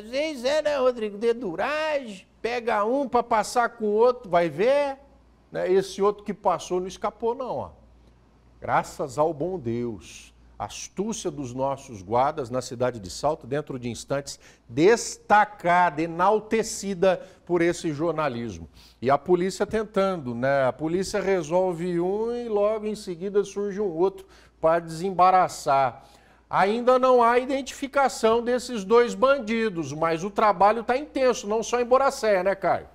às vezes é, né, Rodrigo? Deduragem, pega um para passar com o outro, vai ver. Né? Esse outro que passou não escapou, não. Ó. Graças ao bom Deus, astúcia dos nossos guardas na cidade de Salto, dentro de instantes, destacada, enaltecida por esse jornalismo. E a polícia tentando, né? A polícia resolve um e logo em seguida surge um outro para desembaraçar. Ainda não há identificação desses dois bandidos, mas o trabalho está intenso, não só em Boracéia, né, Caio?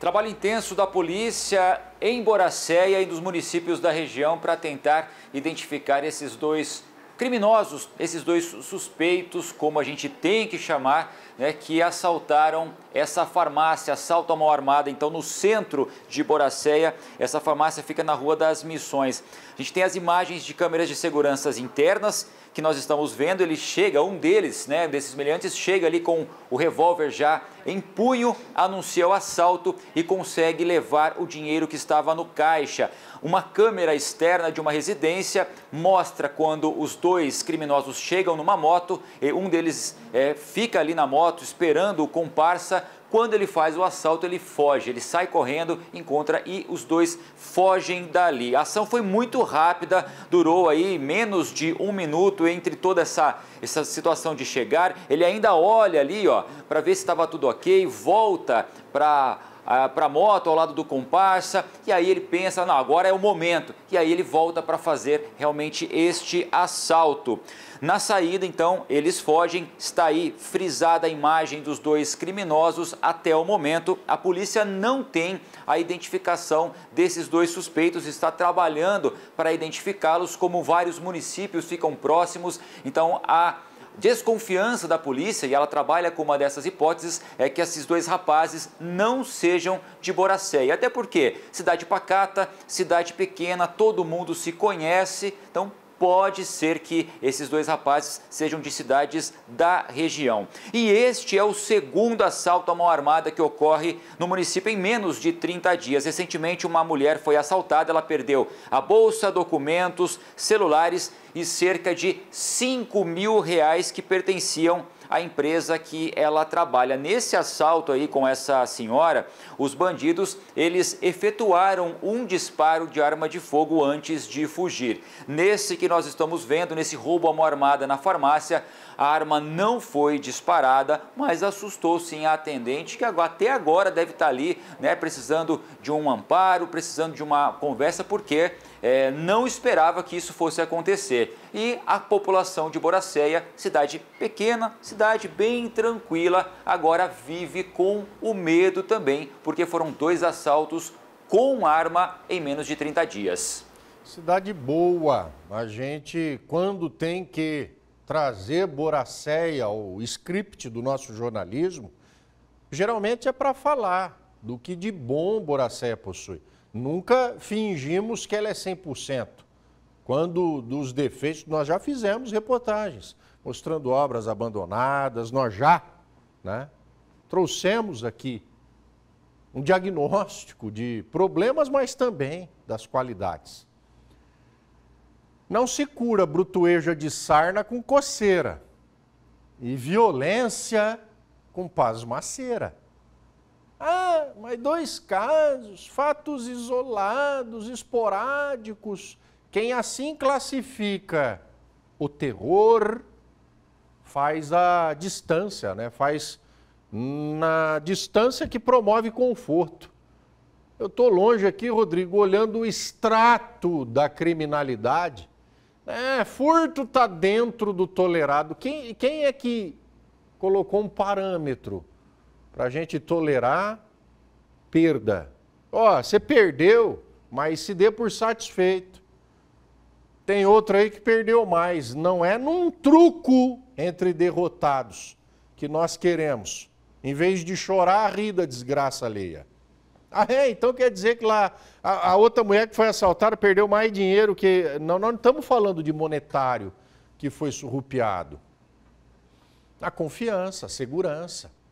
Trabalho intenso da polícia em Boracéia e dos municípios da região para tentar identificar esses dois Criminosos, esses dois suspeitos, como a gente tem que chamar, né, que assaltaram essa farmácia, assalto à mão armada, então no centro de Boracéia, essa farmácia fica na Rua das Missões. A gente tem as imagens de câmeras de segurança internas que nós estamos vendo, ele chega, um deles, né, desses meliantes, chega ali com o revólver já em punho, anuncia o assalto e consegue levar o dinheiro que estava no caixa. Uma câmera externa de uma residência mostra quando os dois dois criminosos chegam numa moto, e um deles é, fica ali na moto esperando o comparsa. Quando ele faz o assalto, ele foge, ele sai correndo, encontra e os dois fogem dali. A ação foi muito rápida, durou aí menos de um minuto entre toda essa, essa situação de chegar. Ele ainda olha ali, ó, para ver se estava tudo ok, volta para ah, para a moto ao lado do comparsa e aí ele pensa, não, agora é o momento. E aí ele volta para fazer realmente este assalto. Na saída, então, eles fogem. Está aí frisada a imagem dos dois criminosos. Até o momento, a polícia não tem a identificação desses dois suspeitos. Está trabalhando para identificá-los, como vários municípios ficam próximos. Então, a desconfiança da polícia, e ela trabalha com uma dessas hipóteses, é que esses dois rapazes não sejam de Boracéia. Até porque cidade pacata, cidade pequena, todo mundo se conhece, então pode ser que esses dois rapazes sejam de cidades da região. E este é o segundo assalto à mão armada que ocorre no município em menos de 30 dias. Recentemente, uma mulher foi assaltada, ela perdeu a bolsa, documentos, celulares e cerca de 5 mil reais que pertenciam a empresa que ela trabalha. Nesse assalto aí com essa senhora, os bandidos eles efetuaram um disparo de arma de fogo antes de fugir. Nesse que nós estamos vendo, nesse roubo à mão armada na farmácia, a arma não foi disparada, mas assustou sim a atendente que até agora deve estar ali, né, precisando de um amparo, precisando de uma conversa porque é, não esperava que isso fosse acontecer e a população de Boracéia, cidade pequena, cidade bem tranquila, agora vive com o medo também, porque foram dois assaltos com arma em menos de 30 dias. Cidade boa. A gente, quando tem que trazer Boracéia, ao script do nosso jornalismo, geralmente é para falar do que de bom Boracéia possui. Nunca fingimos que ela é 100% quando dos defeitos, nós já fizemos reportagens mostrando obras abandonadas, nós já né, trouxemos aqui um diagnóstico de problemas, mas também das qualidades. Não se cura brutueja de sarna com coceira e violência com pasmaceira. Ah, mas dois casos, fatos isolados, esporádicos, quem assim classifica o terror faz a distância, né? faz na distância que promove conforto. Eu estou longe aqui, Rodrigo, olhando o extrato da criminalidade. É, furto está dentro do tolerado. Quem, quem é que colocou um parâmetro para a gente tolerar perda? Ó, oh, você perdeu, mas se dê por satisfeito. Tem outro aí que perdeu mais. Não é num truco entre derrotados que nós queremos. Em vez de chorar, rir da desgraça alheia. Ah, é? Então quer dizer que lá a, a outra mulher que foi assaltada perdeu mais dinheiro que. Não, nós não estamos falando de monetário que foi surrupiado. A confiança, a segurança.